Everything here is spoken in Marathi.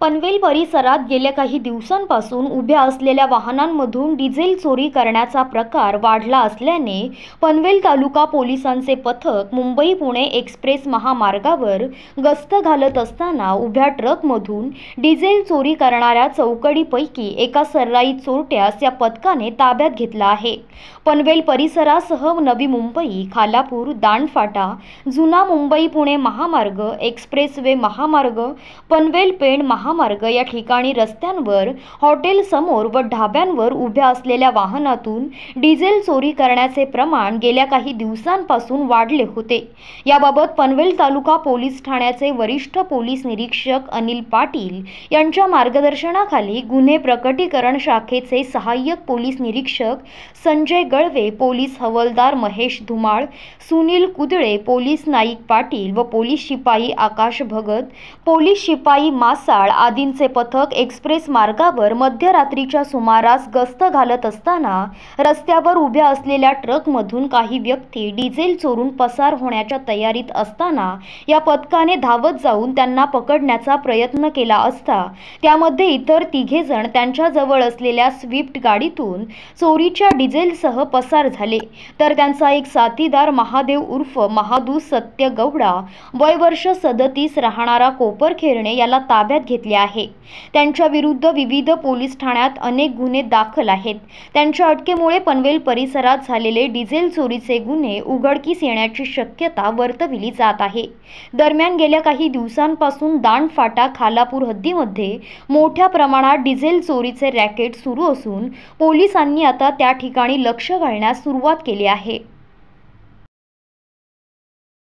पनवेल परिसरात गेल्या काही दिवसांपासून उभ्या असलेल्या वाहनांमधून डिझेल चोरी करण्याचा प्रकार वाढला असल्याने पनवेल तालुका पोलिसांचे पथक मुंबई पुणे एक्सप्रेस महामार्गावर गस्त घालत असताना उभ्या ट्रकमधून डिझेल चोरी करणाऱ्या चौकडीपैकी एका सर्राई चोरट्यास या पथकाने ताब्यात घेतला आहे पनवेल परिसरासह नवी मुंबई खालापूर दांडफाटा जुना मुंबई पुणे महामार्ग एक्सप्रेसवे महामार्ग पनवेल पेण महा महामार्ग या ठिकाणी रस्त्यांवर हॉटेलसमोर व ढाब्यांवर उभ्या असलेल्या वाहनातून डिझेल चोरी करण्याचे प्रमाण गेल्या काही दिवसांपासून वाढले होते याबाबत पनवेल तालुका पोलीस ठाण्याचे वरिष्ठ पोलीस निरीक्षक अनिल पाटील यांच्या मार्गदर्शनाखाली गुन्हे प्रकटीकरण शाखेचे सहाय्यक पोलीस निरीक्षक संजय गळवे पोलीस हवलदार महेश धुमाळ सुनील कुदळे पोलीस नाईक पाटील व पोलीस शिपाई आकाश भगत पोलीस शिपाई मासाळ आदींचे पथक एक्सप्रेस मार्गावर मध्यरात्रीच्या सुमारास गस्त घालत असताना रस्त्यावर उभ्या असलेल्या ट्रकमधून काही व्यक्ती डिझेल चोरून पसार होण्याच्या तयारीत असताना या पथकाने धावत जाऊन त्यांना पकडण्याचा प्रयत्न केला असता त्यामध्ये इतर तिघेजण त्यांच्याजवळ असलेल्या स्विफ्ट गाडीतून चोरीच्या डिझेलसह पसार झाले तर त्यांचा एक साथीदार महादेव उर्फ महादू सत्य गौडा वय वर्ष सदतीस राहणारा कोपरखेरणे याला ताब्यात घेतला घेतले आहे त्यांच्या विरुद्ध विविध पोलीस ठाण्यात अनेक गुन्हे दाखल आहेत त्यांच्या अटकेमुळे पनवेल परिसरात झालेले डिझेल चोरीचे गुन्हे उघडकीस येण्याची शक्यता वर्तविली जात आहे दरम्यान गेल्या काही दिवसांपासून दांडफाटा खालापूर हद्दीमध्ये मोठ्या प्रमाणात डिझेल चोरीचे रॅकेट सुरू असून पोलिसांनी आता त्या ठिकाणी लक्ष घालण्यास सुरुवात केली आहे